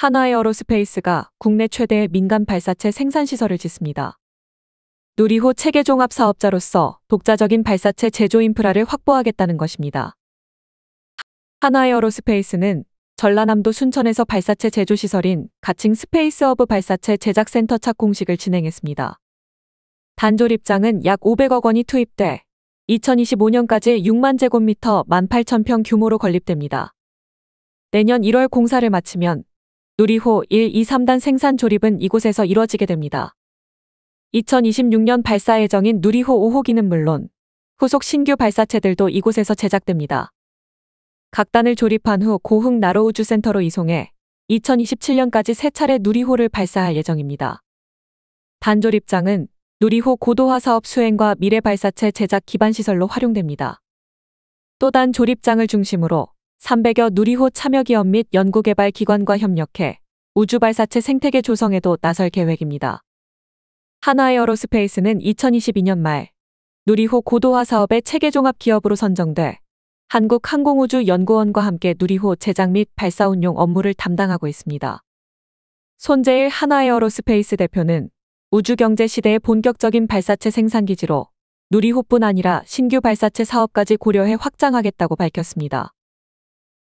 하나의 어로스페이스가 국내 최대의 민간 발사체 생산시설을 짓습니다. 누리호 체계종합 사업자로서 독자적인 발사체 제조 인프라를 확보하겠다는 것입니다. 하나의 어로스페이스는 전라남도 순천에서 발사체 제조시설인 가칭 스페이스어브 발사체 제작센터 착공식을 진행했습니다. 단졸 입장은 약 500억 원이 투입돼 2025년까지 6만 제곱미터 18,000평 규모로 건립됩니다. 내년 1월 공사를 마치면 누리호 1, 2, 3단 생산 조립은 이곳에서 이뤄지게 됩니다. 2026년 발사 예정인 누리호 5호기는 물론 후속 신규 발사체들도 이곳에서 제작됩니다. 각단을 조립한 후 고흥 나로우주센터로 이송해 2027년까지 세 차례 누리호를 발사할 예정입니다. 단조립장은 누리호 고도화 사업 수행과 미래 발사체 제작 기반 시설로 활용됩니다. 또 단 조립장을 중심으로 300여 누리호 참여기업 및 연구개발 기관과 협력해 우주발사체 생태계 조성에도 나설 계획입니다. 하나에어로스페이스는 2022년 말 누리호 고도화 사업의 체계종합 기업으로 선정돼 한국항공우주연구원과 함께 누리호 제작 및 발사운용 업무를 담당하고 있습니다. 손재일 하나에어로스페이스 대표는 우주경제 시대의 본격적인 발사체 생산기지로 누리호뿐 아니라 신규 발사체 사업까지 고려해 확장하겠다고 밝혔습니다.